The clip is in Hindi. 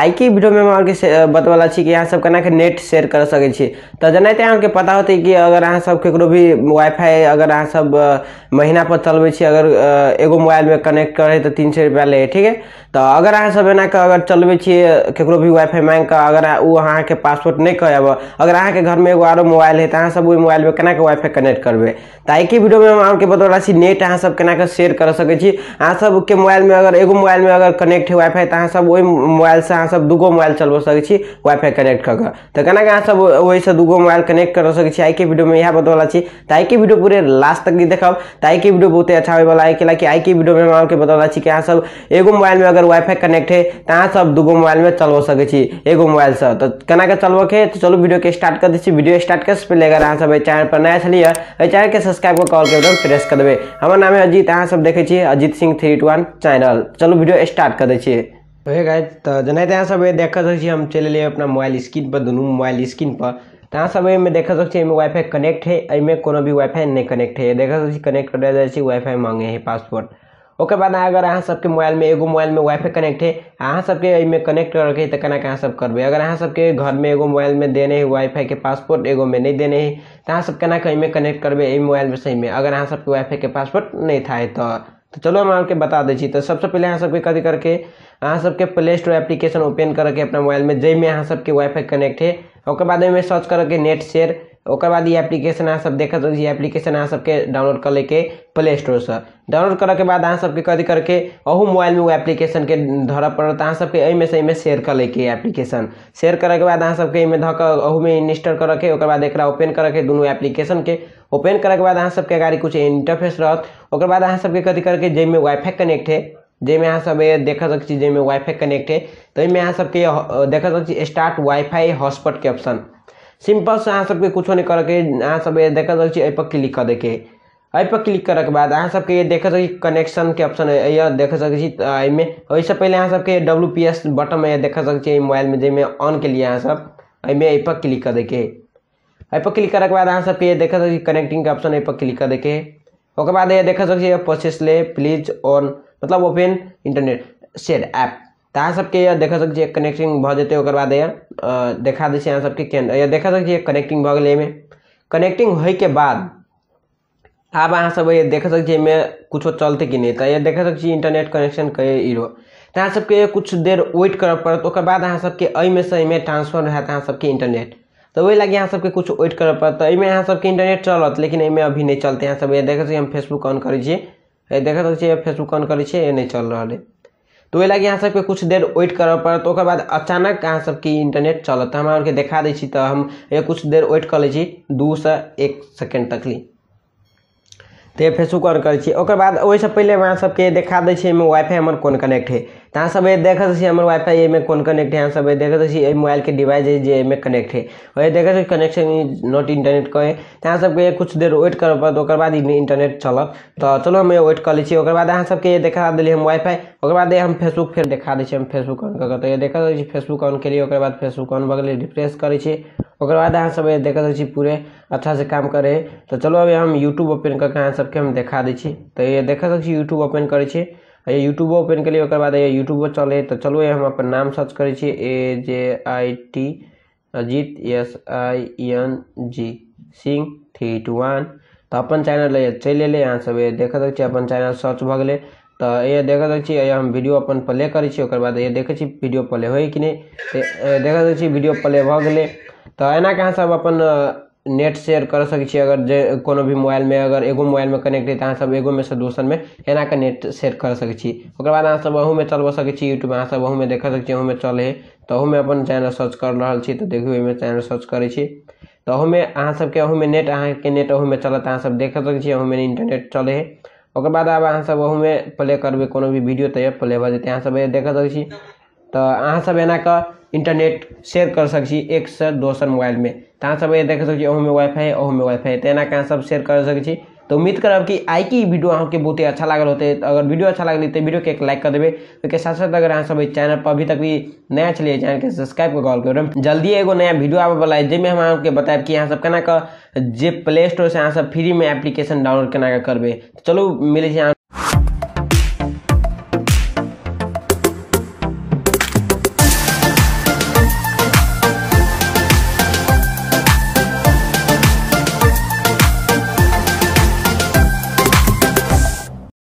आई की वीडियो में हम अहाँके छी कि अहाँ सब केना के नेट शेयर कर सकै छी तऽ जेनाहिते के पता होते कि अगर अहाँ सब केकरो भी वाईफाई अगर अहाँ सब पर चलबे छी अगर एगो मोबाइल में कनेक्ट करे तऽ तीन सौ रुपया लै ठीक है तऽ अगर अहाँ सब एना के अगर चलबे छी केकरो भी वाईफाई मांग के अगर ओ के पासवर्ड नहीं कहब अगर घर में एगो आरो मोबाइल है तऽ अहाँ सब मोबाइल में केना के वाईफाई कनेक्ट करबै की वीडियो में हम के बतवला छी नेट अहाँ सब केना के शेयर कर सकै छी अहाँ मोबाइल में अगर एगो मोबाइल में अगर कनेक्ट है वाईफाई तो अहाँ सब मोबाइल से अब दूगो मोबाइल चलबो सकती वाईफाई कनेक्ट कर तो तऽ केना अहाँ सब ओहिसँ दूगो मोबाइल कनेक्ट कर सकै आई के वीडियो में इएह बतौला छी आई के वीडियो पूरे लास्ट तक देखब आई के वीडियो बहुत अच्छा वाला है कि आई के वीडियो में हम आपके बतौला छी कि अहाँ सब एगो मोबाइल में अगर वाईफाई कनेक्ट है तो अहाँ सब दूगो मोबाइल में चलबो सकती एगो मोबाइल से तो केना के चलबो के तो चलो वीडियो के स्टार्ट कर दी वीडियो स्टार्ट कर पहले अगर अब सब चैनल पर नया चलिए चैनल के सब्सक्राइब कर कॉल के बटन प्रेस कर देवे हमारे नाम है अजीत अहाँ सब Ajit Singh three two one channel चलो वीडियो स्टार्ट कर दै હવે ગાય જनाई ત્યાં સમયે हम चल लिए अपना मोबाइल स्क्रीन पर दोनों मोबाइल स्क्रीन पर ત્યાં तो सब મેં देख सकते हैं वाईफाई कनेक्ट है એમાં कोनो भी वाईफाई नहीं कनेक्ट है देख सकते कनेक्ट कर जाए वाईफाई मांगे है पासवर्ड ओके बाद अगर अहाँ सबके मोबाइल में एगो मोबाइल में वाईफाई कनेक्ट है अहाँ सबके में कनेक्ट करके तक ना अहाँ सब करबे अगर अहाँ सबके घर में एगो मोबाइल में देने है वाईफाई के पासपोर्ट एगो में नहीं देने है तो अहाँ सब केना कहीं में कनेक्ट करबे ए मोबाइल में सही में अगर अहाँ सबके वाईफाई के पासपोर्ट नहीं था तो तो चलो हम आपके बता दी तो सबसे पहले अहाँ सबके कथी करके अहाँ सबके प्ले स्टोर एप्लीकेशन ओपन करके अपना मोबाइल में जय में सबके वाईफाई कनेक्ट है और बाद में सर्च करके नेट शेयर और बाद ई एप्लीकेशन अहाँ सब देखत ई एप्लीकेशन अहाँ सबके डाउनलोड कर लेके प्ले स्टोर से डाउनलोड करके बाद अहाँ सबके कदी करके अहू वो एप्लीकेशन के धर पड़त अहाँ सबके अमे से अमे शेयर कर लेके एप्लीकेशन शेयर के बाद अहाँ सबके अमे धक अहू में इंस्टॉल करके और बाद एक ओपन करके एप्लीकेशन के ओपन के बाद अहाँ सबके गाड़ी कुछ इंटरफेस रहत और बाद अहाँ सबके कथी करके जाहिमे वाईफाई कनेक्ट है जैमे अहाँ सब देख सकती छी जैमे वाईफाई कनेक्ट है तो अहाँ सबके देख सकती स्टार्ट वाईफाई हॉटस्पॉट के ऑप्शन सिंपल से अहाँ सबके कुछ नहीं करके अहाँ सब ये देख सकती छी क्लिक कर देके पर क्लिक करके बाद अहाँ सबके ये देख सकती कनेक्शन के ऑप्शन ये देख सकती छी एहिमे ओहिसँ अहाँ सबके डब्ल्यू पी एस में देख सकती मोबाइल में जैसे ऑन के अहाँ सब एहिमे पर क्लिक कर देके पर क्लिक करके बाद अहाँ सबके ये देख सकती कनेक्टिंग के ऑप्शन एहिपर क्लिक कर देके और बाद ये देख सकती प्रोसेस ले प्लीज ऑन मतलब ओपन इंटरनेट शेयर ऐप तहाँ सबके यह देखा सकते कनेक्टिंग भऽ जेतै ओकर बाद यह देखा दै छी अहाँ सबके केन्द्र यह देखा सकते कनेक्टिंग भऽ गेलै एहिमे कनेक्टिंग के बाद आब अहाँ सब ये देखा सकते एहिमे कुछो चलते कि नहीं तऽ यह देखा सकैत छी इंटरनेट कनेक्शन कहिए ईरो तऽ अहाँ सबके कुछ देर वेट करऽ पड़त ओकर बाद अहाँ सबके एहिमे सँ एहिमे ट्रांसफर हैत अहाँ सबके इंटरनेट तऽ ओहि लागी अहाँ सबके कुछ वेट करऽ पड़त तऽ एहिमे अहाँ सबके इंटरनेट चलत लेकिन एहिमे अभी नहीं चलते अहाँ सब ये देखा सकते हम फेसबुक ऑन करै छियै देखा सकैत छियै फेसबुक ऑन करै छियै नहि चल रहा है तो वे लगे यहाँ सबके कुछ देर वेट कर पड़ तो बाद अचानक अहाँ सबके इंटरनेट चलत हमारे देखा दी तो हम कुछ देर वेट कर लीजिए दू से एक सेकेंड तक ली तो फिर शू कर करै बाद ओहिसँ पहिले अहाँ सबके देखा दै दे एहिमे वाइफाई हमर कनेक्ट है तो अहाँ सब देखै छी हमर वाइफाई में कौन कनेक्ट है अहाँ सब देख छी मोबाइल के डिवाइस है जे में कनेक्ट है वही देख छी कनेक्शन नॉट इंटरनेट कहे अहाँ सबके कुछ देर वेट कर पड़ता बाद इंटरनेट चलत तो चलो हम वेट कर ली बाद अहाँ सबके देखा दिल हम वाइफाई ओकर बाद हम फेसबुक फिर देखा दी हम फेसबुक ऑन कर देख तऽ फेसबुक ऑन के लिए बाद फेसबुक ऑन भग रिफ्रेश करे ओकर बाद अहाँ सब देख रहै पूरे अच्छा से काम करे तो चलो अभी हम यूट्यूब ओपन करके अहाँ सबके हम देखा दी तो ये देख सकते यूट्यूब ओपन करे ये यूट्यूबो ओपन केलियै ओकर बाद ये यूट्यूबो चलै हइ तऽ ये हम अपन नाम सर्च करे A J I T Ajit S I N G Singh three two one तो अपन चैनल चलि अहाँ सब देख सकते अपन चैनल सर्च भ गए तो ये देख सकते हम वीडियो अपन प्ले करे बाद ये वीडियो प्ले हो कि नहीं देख सकते वीडियो प्ले भ गए तो एना के अहाँ सब अपन नेट शेयर कर सकती अगर जे कोनो भी मोबाइल में अगर एगो मोबाइल में कनेक्ट है एगो में से दोसर में एना के नेट शेयर कर सकै छी ओकर बाद अहाँसभ अहूमे चलबऽ सकै छी यूट्यूब में देख देखऽ अहू में चल है तो अहू में अपन चैनल सर्च कर रहल तो देखिए देखियौ ओहिमे चैनल सर्च अहू में तऽ सबके अहू में नेट के नेट अहूमे चलत सब देख सकै अहू में इंटरनेट चल है और बाद सब अहू में प्ले करबे कोनो भी वीडियो तऽ प्ले भऽ जेतै सब देख सकै तो अहाँ सब एना कर इंटरनेट शेयर कर सकती एक से दोसर मोबाइल में तो अहाँ सब ये देख सकती अहूँ में वाईफाई अहूँ में वाईफाई तो एना के अहाँ सब शेयर कर सकती तो उम्मीद करब कि आई की वीडियो के बहुत ही अच्छा लागल होते तो अगर वीडियो अच्छा लगे तो वीडियो के एक लाइक कर देवे के साथ साथ अगर अहाँ सब चैनल पर अभी तक भी नया चलिए चैनल के सब्सक्राइब कर कर जल्दी एगो नया वीडियो आबे वाला है जैसे हम अहाँके बताए कि अहाँ सब केना कर जे प्ले स्टोर से अहाँ सब फ्री में एप्लीकेशन डाउनलोड केना करबे तो चलू मिले